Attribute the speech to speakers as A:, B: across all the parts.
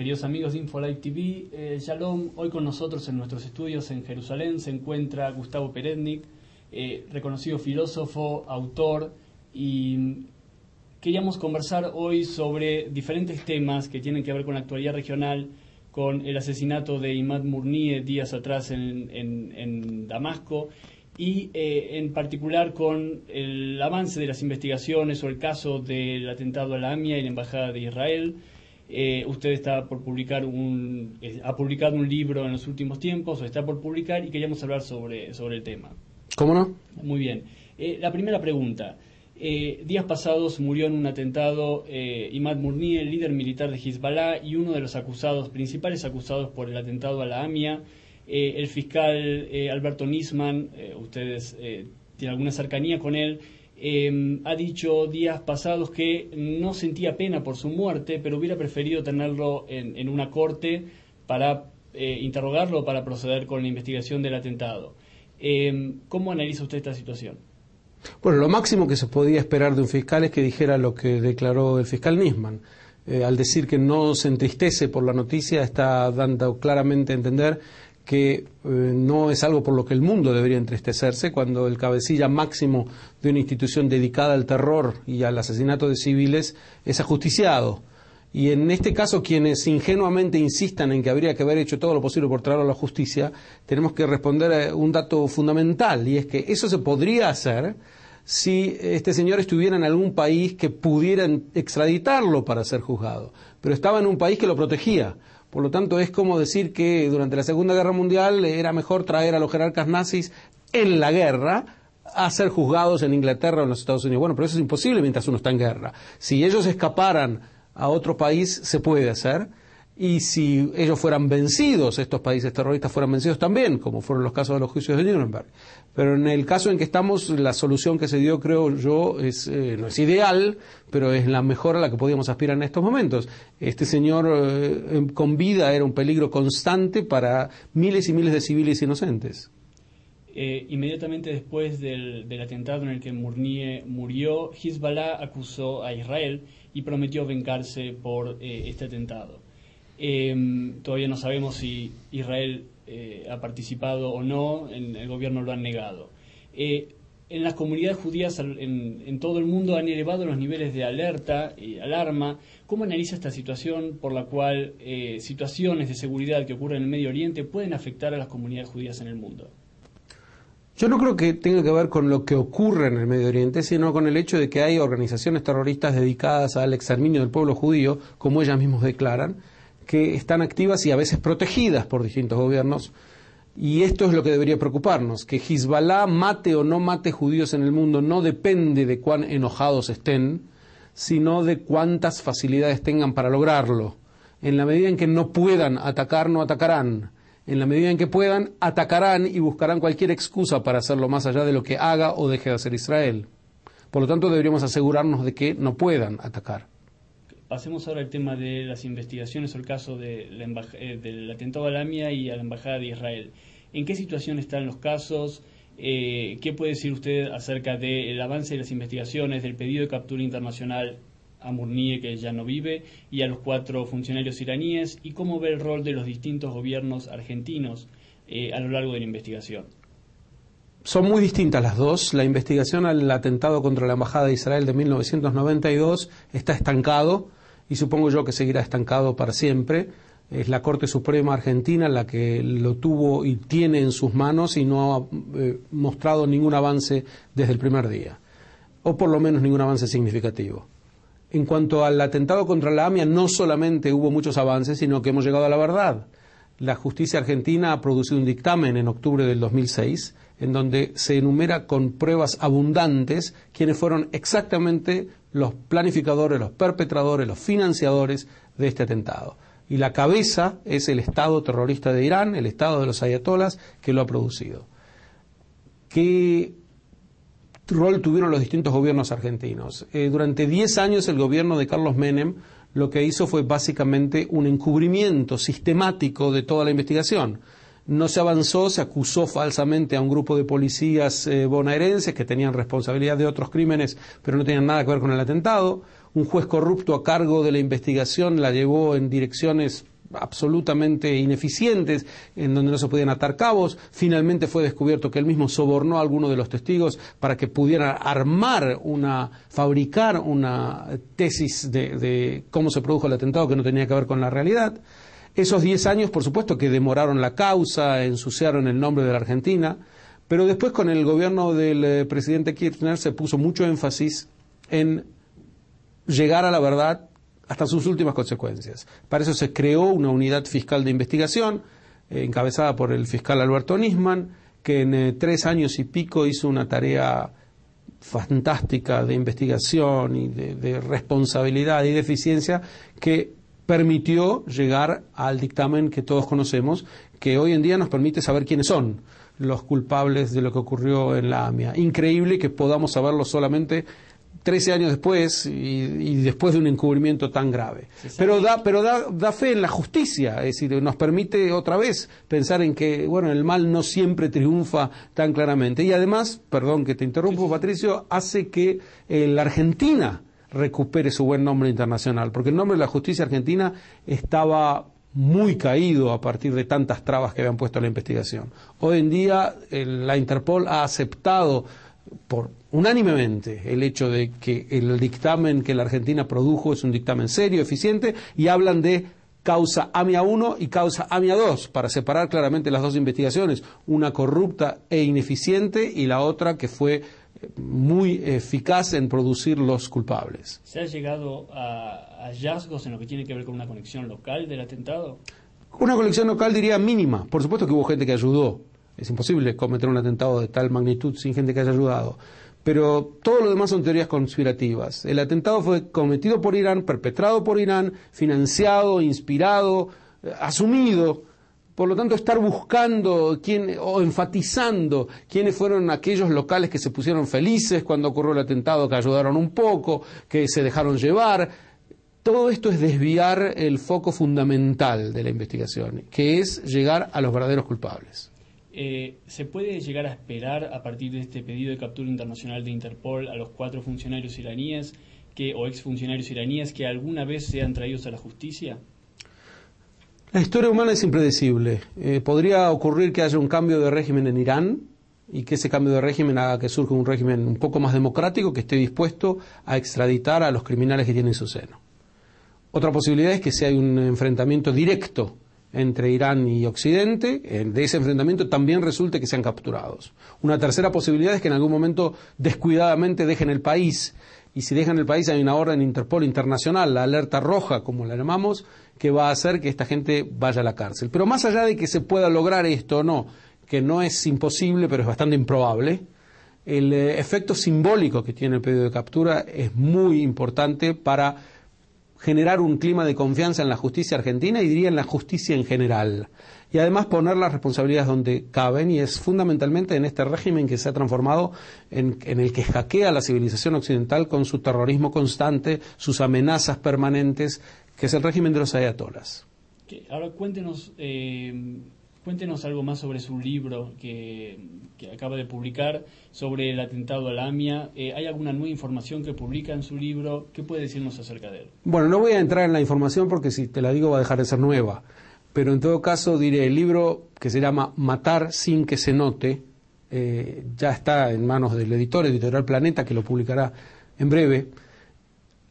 A: Queridos amigos de InfoLive TV, eh, Shalom, hoy con nosotros en nuestros estudios en Jerusalén se encuentra Gustavo Perednik, eh, reconocido filósofo, autor, y queríamos conversar hoy sobre diferentes temas que tienen que ver con la actualidad regional, con el asesinato de Imad Murnie días atrás en, Damasco, y eh, en particular con el avance de las investigaciones o el caso del atentado a la AMIA y la Embajada de Israel. Eh, usted está por publicar un, eh, ha publicado un libro en los últimos tiempos, o está por publicar, y queríamos hablar sobre, sobre el tema. ¿Cómo no? Muy bien. Eh, la primera pregunta. días pasados murió en un atentado Imad Murni, el líder militar de Hezbollah y uno de los acusados, principales acusados por el atentado a la AMIA. el fiscal Alberto Nisman, ustedes tienen alguna cercanía con él, Em, ha dicho días pasados que no sentía pena por su muerte, pero hubiera preferido tenerlo en, una corte para eh, interrogarlo, para proceder con la investigación del atentado. Em, ¿Cómo analiza usted esta situación?
B: Bueno, lo máximo que se podía esperar de un fiscal es que dijera lo que declaró el fiscal Nisman. Eh, al decir que no se entristece por la noticia, está dando claramente a entender que eh, no es algo por lo que el mundo debería entristecerse, cuando el cabecilla máximo de una institución dedicada al terror y al asesinato de civiles es ajusticiado. Y en este caso, quienes ingenuamente insistan en que habría que haber hecho todo lo posible por traerlo a la justicia, tenemos que responder a un dato fundamental, y es que eso se podría hacer si este señor estuviera en algún país que pudiera extraditarlo para ser juzgado, pero estaba en un país que lo protegía. Por lo tanto, es como decir que durante la Segunda Guerra Mundial era mejor traer a los jerarcas nazis en la guerra a ser juzgados en Inglaterra o en los Estados Unidos. Bueno, pero eso es imposible mientras uno está en guerra. Si ellos escaparan a otro país, se puede hacer y si ellos fueran vencidos, estos países terroristas fueran vencidos también, como fueron los casos de los juicios de Nuremberg. Pero en el caso en que estamos, la solución que se dio, creo yo, eh, no es ideal, pero es la mejor a la que podíamos aspirar en estos momentos. Este señor eh, con vida era un peligro constante para miles y miles de civiles inocentes.
A: Eh, inmediatamente después del, atentado en el que Mournier murió, Hezbollah acusó a Israel y prometió vengarse por este atentado. Em, todavía no sabemos si Israel eh, ha participado o no, en, el gobierno lo han negado. Eh, en las comunidades judías en, en, todo el mundo han elevado los niveles de alerta y alarma. ¿Cómo analiza esta situación por la cual eh, situaciones de seguridad que ocurren en el Medio Oriente pueden afectar a las comunidades judías en el mundo?
B: Yo no creo que tenga que ver con lo que ocurre en el Medio Oriente, sino con el hecho de que hay organizaciones terroristas dedicadas al exterminio del pueblo judío, como ellas mismas declaran, que están activas y a veces protegidas por distintos gobiernos. Y esto es lo que debería preocuparnos, que Hezbollah mate o no mate judíos en el mundo no depende de cuán enojados estén, sino de cuántas facilidades tengan para lograrlo. En la medida en que no puedan atacar, no atacarán. En la medida en que puedan, atacarán y buscarán cualquier excusa para hacerlo más allá de lo que haga o deje de hacer Israel. Por lo tanto, deberíamos asegurarnos de que no puedan atacar.
A: Pasemos ahora al tema de las investigaciones o el caso eh, del atentado a la y a la Embajada de Israel. ¿En qué situación están los casos? Eh, ¿Qué puede decir usted acerca del avance de las investigaciones, del pedido de captura internacional a Murnie, que ya no vive, y a los cuatro funcionarios iraníes? ¿Y cómo ve el rol de los distintos gobiernos argentinos eh, a lo largo de la investigación?
B: Son muy distintas las dos. La investigación al atentado contra la Embajada de Israel de 1992 está estancado y supongo yo que seguirá estancado para siempre. Es la Corte Suprema Argentina la que lo tuvo y tiene en sus manos y no ha eh, mostrado ningún avance desde el primer día, o por lo menos ningún avance significativo. En cuanto al atentado contra la AMIA, no solamente hubo muchos avances, sino que hemos llegado a la verdad. La justicia argentina ha producido un dictamen en octubre del 2006 en donde se enumera con pruebas abundantes quienes fueron exactamente los planificadores, los perpetradores, los financiadores de este atentado. Y la cabeza es el Estado terrorista de Irán, el Estado de los Ayatolas, que lo ha producido. ¿Qué rol tuvieron los distintos gobiernos argentinos? Eh, durante 10 años el gobierno de Carlos Menem lo que hizo fue básicamente un encubrimiento sistemático de toda la investigación no se avanzó, se acusó falsamente a un grupo de policías eh, bonaerenses que tenían responsabilidad de otros crímenes, pero no tenían nada que ver con el atentado. Un juez corrupto a cargo de la investigación la llevó en direcciones absolutamente ineficientes, en donde no se podían atar cabos. Finalmente fue descubierto que él mismo sobornó a alguno de los testigos para que pudiera armar una, fabricar una tesis de cómo se produjo el atentado que no tenía que ver con la realidad. Esos 10 años, por supuesto, que demoraron la causa, ensuciaron el nombre de la Argentina, pero después con el gobierno del eh, presidente Kirchner se puso mucho énfasis en llegar a la verdad hasta sus últimas consecuencias. Para eso se creó una unidad fiscal de investigación, eh, encabezada por el fiscal Alberto Nisman, que en eh, tres años y pico hizo una tarea fantástica de investigación y de, de responsabilidad y de eficiencia que permitió llegar al dictamen que todos conocemos, que hoy en día nos permite saber quiénes son los culpables de lo que ocurrió en la AMIA. Increíble que podamos saberlo solamente 13 años después y, después de un encubrimiento tan grave. Pero da, pero da, fe en la justicia, es decir, nos permite otra vez pensar en que, bueno, el mal no siempre triunfa tan claramente. Y además, perdón que te interrumpo, Patricio, hace que eh, la Argentina recupere su buen nombre internacional, porque el nombre de la justicia argentina estaba muy caído a partir de tantas trabas que habían puesto a la investigación. Hoy en día la Interpol ha aceptado por unánimemente el hecho de que el dictamen que la Argentina produjo es un dictamen serio, eficiente y hablan de causa AMIA 1 y causa AMIA 2 para separar claramente las dos investigaciones, una corrupta e ineficiente y la otra que fue muy eficaz en producir los culpables.
A: ¿Se ha llegado a hallazgos en lo que tiene que ver con una conexión local del atentado?
B: Una conexión local diría mínima. Por supuesto que hubo gente que ayudó. Es imposible cometer un atentado de tal magnitud sin gente que haya ayudado. Pero todo lo demás son teorías conspirativas. El atentado fue cometido por Irán, perpetrado por Irán, financiado, inspirado, eh, asumido por lo tanto, estar buscando quién, o enfatizando quiénes fueron aquellos locales que se pusieron felices cuando ocurrió el atentado, que ayudaron un poco, que se dejaron llevar. Todo esto es desviar el foco fundamental de la investigación, que es llegar a los verdaderos culpables.
A: Eh, ¿Se puede llegar a esperar a partir de este pedido de captura internacional de Interpol a los cuatro funcionarios iraníes que, o exfuncionarios iraníes que alguna vez sean traídos a la justicia?
B: La historia humana es impredecible. Eh, podría ocurrir que haya un cambio de régimen en Irán y que ese cambio de régimen haga que surja un régimen un poco más democrático que esté dispuesto a extraditar a los criminales que tienen en su seno. Otra posibilidad es que si hay un enfrentamiento directo entre Irán y Occidente, eh, de ese enfrentamiento también resulte que sean capturados. Una tercera posibilidad es que en algún momento descuidadamente dejen el país y si dejan el país hay una orden Interpol internacional, la alerta roja, como la llamamos, que va a hacer que esta gente vaya a la cárcel. Pero más allá de que se pueda lograr esto o no, que no es imposible, pero es bastante improbable, el eh, efecto simbólico que tiene el pedido de captura es muy importante para generar un clima de confianza en la justicia argentina y diría en la justicia en general. Y además poner las responsabilidades donde caben y es fundamentalmente en este régimen que se ha transformado en, el que hackea la civilización occidental con su terrorismo constante, sus amenazas permanentes, que es el régimen de los ayatolas.
A: Ahora cuéntenos... Eh, Cuéntenos algo más sobre su libro que, acaba de publicar, sobre el atentado a la AMIA. Eh, ¿Hay alguna nueva información que publica en su libro? ¿Qué puede decirnos acerca de él?
B: Bueno, no voy a entrar en la información porque si te la digo va a dejar de ser nueva. Pero en todo caso diré, el libro que se llama Matar sin que se note, eh, ya está en manos del editor, Editorial Planeta, que lo publicará en breve,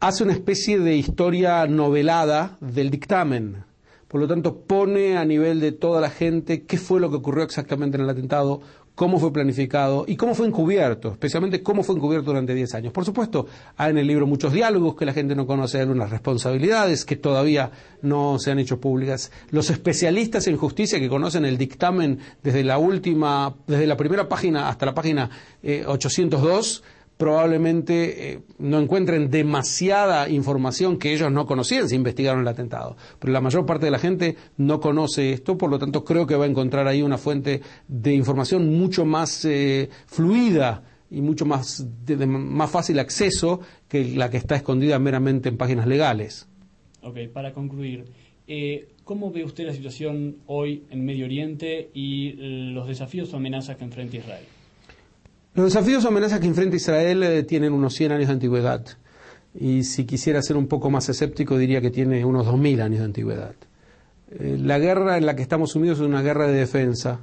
B: hace una especie de historia novelada del dictamen por lo tanto, pone a nivel de toda la gente qué fue lo que ocurrió exactamente en el atentado, cómo fue planificado y cómo fue encubierto, especialmente cómo fue encubierto durante 10 años. Por supuesto, hay en el libro muchos diálogos que la gente no conoce, hay unas responsabilidades que todavía no se han hecho públicas. Los especialistas en justicia que conocen el dictamen desde la última, desde la primera página hasta la página 802, eh, probablemente eh, no encuentren demasiada información que ellos no conocían si investigaron el atentado. Pero la mayor parte de la gente no conoce esto, por lo tanto creo que va a encontrar ahí una fuente de información mucho más eh, fluida y mucho más, de, más fácil acceso que la que está escondida meramente en páginas legales.
A: Ok, para concluir, eh, ¿cómo ve usted la situación hoy en Medio Oriente y los desafíos o amenazas que enfrenta Israel?
B: Los desafíos o amenazas que enfrenta Israel eh, tienen unos 100 años de antigüedad. Y si quisiera ser un poco más escéptico, diría que tiene unos 2.000 años de antigüedad. Eh, la guerra en la que estamos sumidos es una guerra de defensa.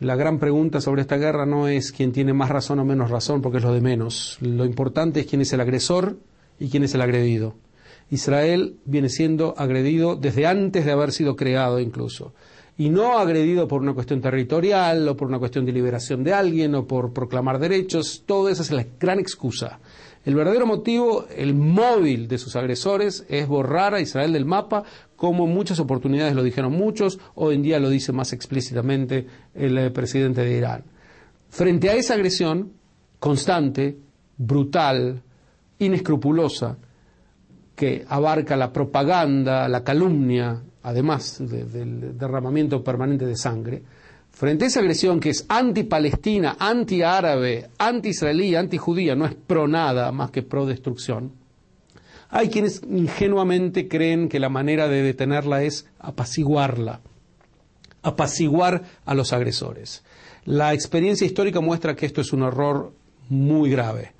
B: La gran pregunta sobre esta guerra no es quién tiene más razón o menos razón, porque es lo de menos. Lo importante es quién es el agresor y quién es el agredido. Israel viene siendo agredido desde antes de haber sido creado incluso y no agredido por una cuestión territorial o por una cuestión de liberación de alguien o por proclamar derechos, todo eso es la gran excusa. El verdadero motivo, el móvil de sus agresores es borrar a Israel del mapa, como muchas oportunidades lo dijeron muchos, hoy en día lo dice más explícitamente el eh, presidente de Irán. Frente a esa agresión constante, brutal, inescrupulosa, que abarca la propaganda, la calumnia, además del derramamiento permanente de sangre, frente a esa agresión que es anti-palestina, anti-árabe, anti-israelí, anti-judía, no es pro nada más que pro destrucción, hay quienes ingenuamente creen que la manera de detenerla es apaciguarla, apaciguar a los agresores. La experiencia histórica muestra que esto es un error muy grave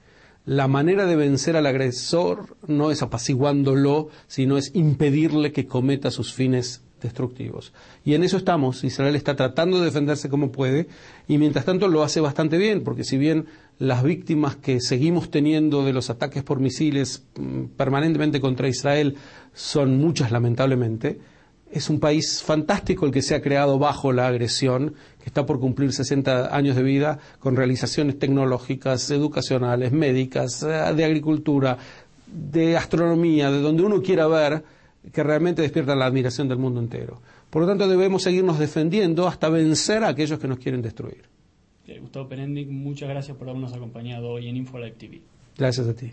B: la manera de vencer al agresor no es apaciguándolo, sino es impedirle que cometa sus fines destructivos. Y en eso estamos. Israel está tratando de defenderse como puede y mientras tanto lo hace bastante bien, porque si bien las víctimas que seguimos teniendo de los ataques por misiles mm, permanentemente contra Israel son muchas lamentablemente, es un país fantástico el que se ha creado bajo la agresión, que está por cumplir 60 años de vida con realizaciones tecnológicas, educacionales, médicas, eh, de agricultura, de astronomía, de donde uno quiera ver, que realmente despierta la admiración del mundo entero. Por lo tanto, debemos seguirnos defendiendo hasta vencer a aquellos que nos quieren destruir.
A: Gustavo Perendic, muchas gracias por habernos acompañado hoy en InfoLive TV.
B: Gracias a ti.